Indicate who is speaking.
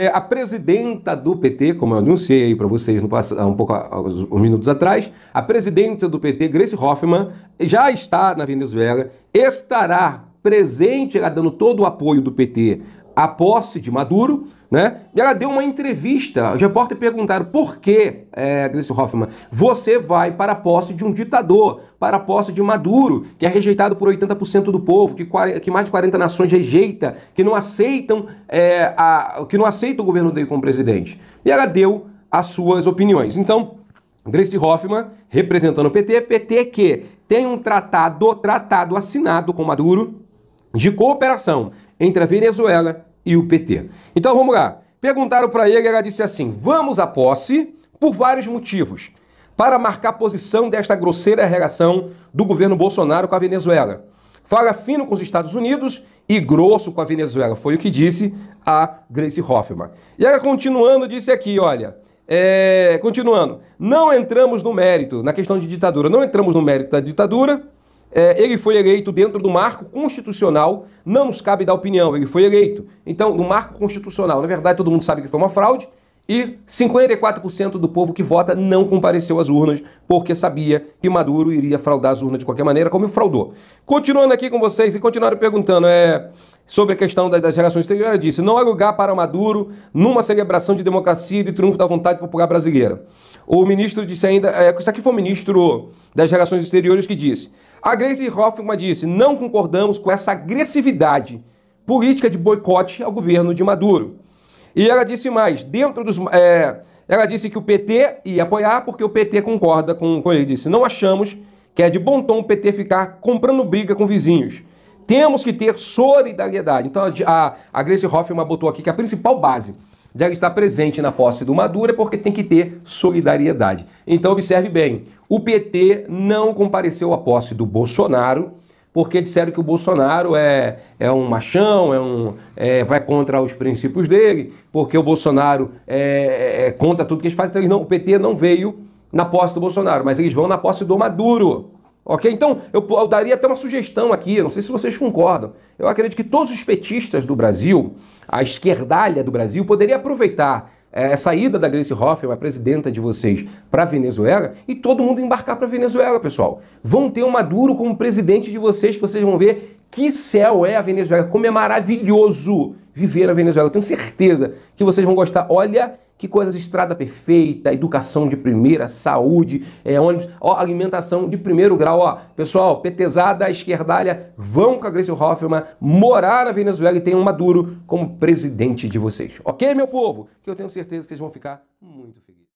Speaker 1: É, a presidenta do PT, como eu anunciei aí para vocês no, um pouco uns minutos atrás, a presidenta do PT, Grace Hoffmann, já está na Venezuela, estará presente, dando todo o apoio do PT a posse de Maduro, né? E ela deu uma entrevista. Os repórteres perguntaram por que, eh, é, Gleice Hoffmann, você vai para a posse de um ditador, para a posse de Maduro, que é rejeitado por 80% do povo, que, que, mais de 40 nações rejeita, que não aceitam é, a, que não aceita o governo dele como presidente. E ela deu as suas opiniões. Então, Grace Hoffmann, representando o PT, PT é que tem um tratado, tratado assinado com Maduro de cooperação entre a Venezuela e o PT. Então vamos lá. Perguntaram para ele, ela disse assim: vamos à posse por vários motivos. Para marcar posição desta grosseira relação do governo Bolsonaro com a Venezuela. Fala fino com os Estados Unidos e grosso com a Venezuela. Foi o que disse a Grace Hoffman. E ela continuando disse aqui, olha, é, continuando, não entramos no mérito na questão de ditadura, não entramos no mérito da ditadura, é, ele foi eleito dentro do marco constitucional, não nos cabe dar opinião, ele foi eleito. Então, no marco constitucional, na verdade, todo mundo sabe que foi uma fraude, e 54% do povo que vota não compareceu às urnas porque sabia que Maduro iria fraudar as urnas de qualquer maneira, como fraudou. Continuando aqui com vocês e continuaram perguntando é, sobre a questão das, das relações exteriores, disse: não há lugar para Maduro numa celebração de democracia e de triunfo da vontade popular brasileira. O ministro disse ainda, é, isso aqui foi o ministro das relações exteriores que disse. A Grace Hoffman disse: não concordamos com essa agressividade política de boicote ao governo de Maduro. E ela disse mais: dentro dos. É, ela disse que o PT ia apoiar porque o PT concorda com, com ele. Disse: não achamos que é de bom tom o PT ficar comprando briga com vizinhos. Temos que ter solidariedade. Então a, a Grace Hoffman botou aqui que a principal base deve estar presente na posse do Maduro é porque tem que ter solidariedade. Então observe bem, o PT não compareceu à posse do Bolsonaro porque disseram que o Bolsonaro é, é um machão, é um, é, vai contra os princípios dele, porque o Bolsonaro é, é, é contra tudo que eles fazem. Então eles não, o PT não veio na posse do Bolsonaro, mas eles vão na posse do Maduro. Ok? Então, eu, eu daria até uma sugestão aqui, não sei se vocês concordam. Eu acredito que todos os petistas do Brasil a esquerdalha do Brasil poderia aproveitar eh, a saída da Grace Hoffman, a presidenta de vocês, para a Venezuela e todo mundo embarcar para a Venezuela, pessoal. Vão ter o Maduro como presidente de vocês, que vocês vão ver que céu é a Venezuela, como é maravilhoso viver a Venezuela. Eu tenho certeza que vocês vão gostar. Olha que coisas, estrada perfeita, educação de primeira, saúde, é, ônibus, ó, alimentação de primeiro grau, ó. Pessoal, petezada, esquerdalha, vão com a Grace Hoffman morar na Venezuela e tenham Maduro como presidente de vocês. Ok, meu povo? Que eu tenho certeza que vocês vão ficar muito felizes.